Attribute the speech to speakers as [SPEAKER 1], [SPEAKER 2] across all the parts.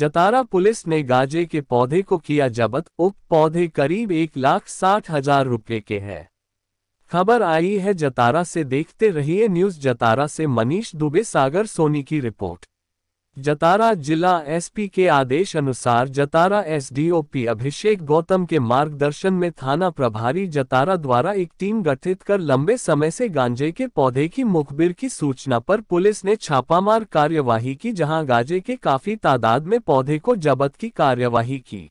[SPEAKER 1] Jatara police ने गाजे के पौधे को किया जबत उप पौधे करीब एक लाख साठ हजार रुपये के हैं खबर आई है जतारा से देखते रहिए न्यूज जतारा से मनीष दुबे सागर सोनी की रिपोर्ट जतारा जिला एसपी के आदेश अनुसार जतारा एसडीओपी अभिषेक गौतम के मार्गदर्शन में थाना प्रभारी जतारा द्वारा एक टीम गठित कर लंबे समय से गांजे के पौधे की मुखबिर की सूचना पर पुलिस ने छापामार कार्यवाही की जहां गांजे के काफी तादाद में पौधे को जबत की कार्यवाही की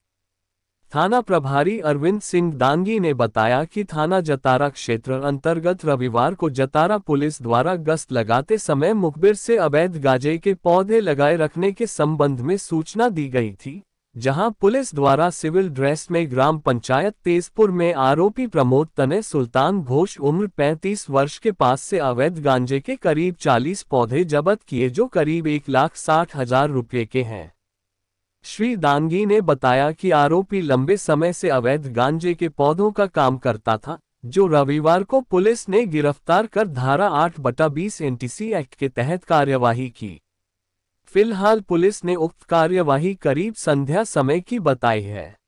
[SPEAKER 1] थाना प्रभारी अरविंद सिंह दांगी ने बताया कि थाना जतारा क्षेत्र अंतर्गत रविवार को जतारा पुलिस द्वारा गश्त लगाते समय मुखबिर से अवैध गांजे के पौधे लगाए रखने के संबंध में सूचना दी गई थी जहां पुलिस द्वारा सिविल ड्रेस में ग्राम पंचायत तेजपुर में आरोपी प्रमोद तने सुल्तान घोष उम्र 35 वर्ष के पास से अवैध गांजे के करीब 40 पौधे जब्त किए जो करीब एक लाख साठ हजार रुपये के हैं श्री दानगी ने बताया कि आरोपी लंबे समय से अवैध गांजे के पौधों का काम करता था जो रविवार को पुलिस ने गिरफ्तार कर धारा आठ बटा बीस एन एक्ट के तहत कार्यवाही की फिलहाल पुलिस ने उक्त कार्यवाही करीब संध्या समय की बताई है